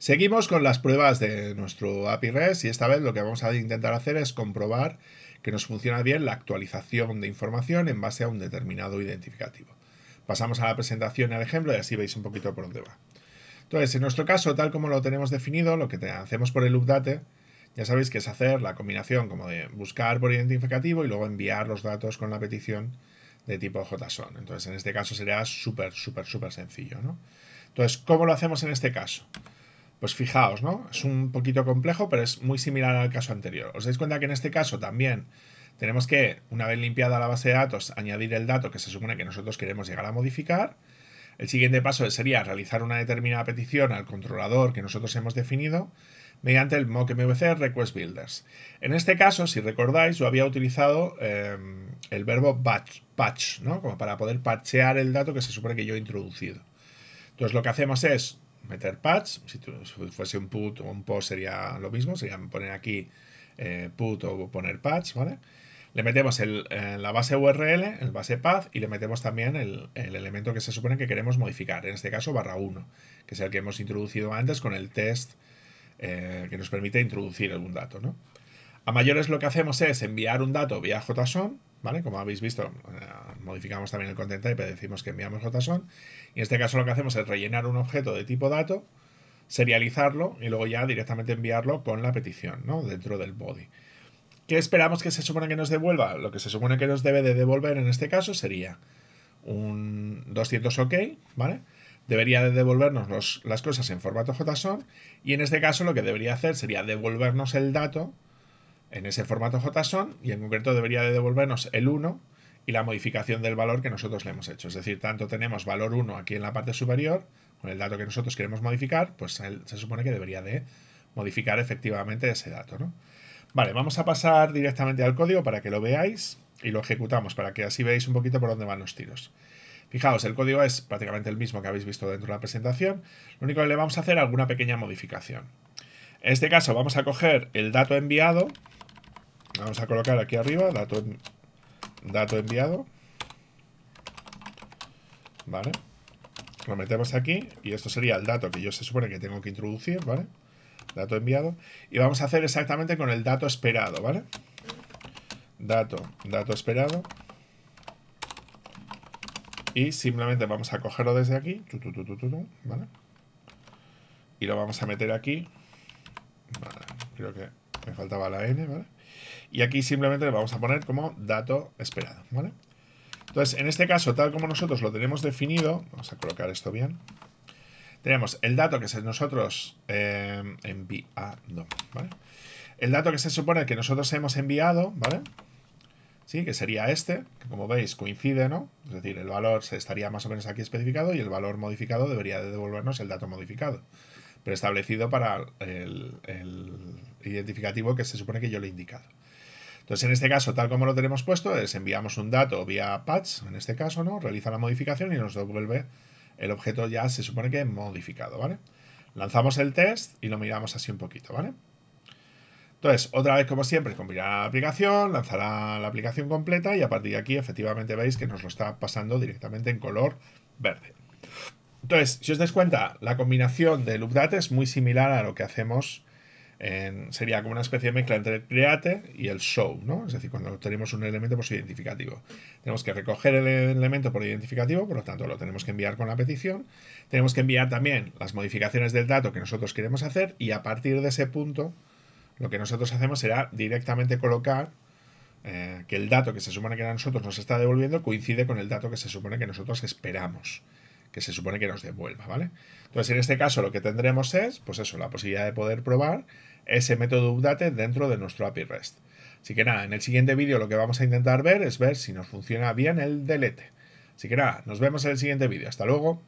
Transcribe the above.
Seguimos con las pruebas de nuestro API REST y esta vez lo que vamos a intentar hacer es comprobar que nos funciona bien la actualización de información en base a un determinado identificativo. Pasamos a la presentación y al ejemplo y así veis un poquito por dónde va. Entonces, en nuestro caso, tal como lo tenemos definido, lo que hacemos por el update, ya sabéis que es hacer la combinación como de buscar por identificativo y luego enviar los datos con la petición de tipo JSON. Entonces, en este caso sería súper, súper, súper sencillo. ¿no? Entonces, ¿cómo lo hacemos en este caso? Pues fijaos, ¿no? Es un poquito complejo, pero es muy similar al caso anterior. Os dais cuenta que en este caso también tenemos que, una vez limpiada la base de datos, añadir el dato que se supone que nosotros queremos llegar a modificar. El siguiente paso sería realizar una determinada petición al controlador que nosotros hemos definido mediante el mock MVC Request Builders. En este caso, si recordáis, yo había utilizado eh, el verbo batch, patch, ¿no? Como para poder patchear el dato que se supone que yo he introducido. Entonces lo que hacemos es meter patch Si, fuese un put o un post sería lo mismo, sería poner aquí eh, put o poner patch, ¿vale? Le metemos el, eh, la base URL, el base path, y le metemos también el, elemento que se supone que queremos modificar, en este caso barra 1, que es el que hemos introducido antes con el test eh, que nos permite introducir algún dato, ¿no? A mayores lo que hacemos es enviar un dato vía JSON, ¿vale? Como habéis visto, eh, modificamos también el content type, decimos que enviamos JSON, y en este caso lo que hacemos es rellenar un objeto de tipo dato, serializarlo y luego ya directamente enviarlo con la petición, ¿no? Dentro del body. ¿Qué esperamos que se supone que nos devuelva? Lo que se supone que nos debe de devolver en este caso sería un 200 OK, ¿vale? Debería de devolvernos las cosas en formato JSON y en este caso lo que debería hacer sería devolvernos el dato en ese formato JSON y en concreto debería de devolvernos el 1 y la modificación del valor que nosotros le hemos hecho. Es decir, tanto tenemos valor 1 aquí en la parte superior, con el dato que nosotros queremos modificar, pues se supone que debería de modificar efectivamente ese dato. ¿no? Vale, vamos a pasar directamente al código para que lo veáis y lo ejecutamos, para que así veáis un poquito por dónde van los tiros. Fijaos, el código es prácticamente el mismo que habéis visto dentro de la presentación, lo único que le vamos a hacer es alguna pequeña modificación. En este caso vamos a coger el dato enviado, Vamos a colocar aquí arriba dato, dato enviado. ¿Vale? Lo metemos aquí y esto sería el dato que yo se supone que tengo que introducir, ¿vale? Dato enviado. Y vamos a hacer exactamente con el dato esperado, ¿vale? Dato, dato esperado. Y simplemente vamos a cogerlo desde aquí, ¿vale? Y lo vamos a meter aquí. Vale, creo que me faltaba la n, ¿vale? Y aquí simplemente le vamos a poner como dato esperado, ¿vale? Entonces, en este caso, tal como nosotros lo tenemos definido, vamos a colocar esto bien, tenemos el dato que se nosotros eh, enviado, ¿vale? El dato que se supone que nosotros hemos enviado, ¿vale? ¿Sí? Que sería este, que como veis coincide, ¿no? Es decir, el valor se estaría más o menos aquí especificado y el valor modificado debería devolvernos el dato modificado preestablecido para el, identificativo que se supone que yo le he indicado. Entonces, en este caso, tal como lo tenemos puesto, es enviamos un dato vía patch, en este caso, ¿no? Realiza la modificación y nos devuelve el objeto ya, se supone que modificado, ¿vale? Lanzamos el test y lo miramos así un poquito, ¿vale? Entonces, otra vez, como siempre, compilará la aplicación, lanzará la aplicación completa y a partir de aquí, efectivamente, veis que nos lo está pasando directamente en color verde. Entonces, si os dais cuenta, la combinación de update es muy similar a lo que hacemos sería como una especie de mezcla entre el create y el show, ¿no? Es decir, cuando tenemos un elemento por pues, su identificativo. Tenemos que recoger el elemento por identificativo, por lo tanto lo tenemos que enviar con la petición. Tenemos que enviar también las modificaciones del dato que nosotros queremos hacer y a partir de ese punto lo que nosotros hacemos será directamente colocar eh, que el dato que se supone que a nosotros nos está devolviendo coincide con el dato que se supone que nosotros esperamos que se supone que nos devuelva, ¿vale? Entonces, en este caso lo que tendremos es, pues eso, la posibilidad de poder probar ese método update dentro de nuestro API REST. Así que nada, en el siguiente vídeo lo que vamos a intentar ver es ver si nos funciona bien el delete. Así que nada, nos vemos en el siguiente vídeo. Hasta luego.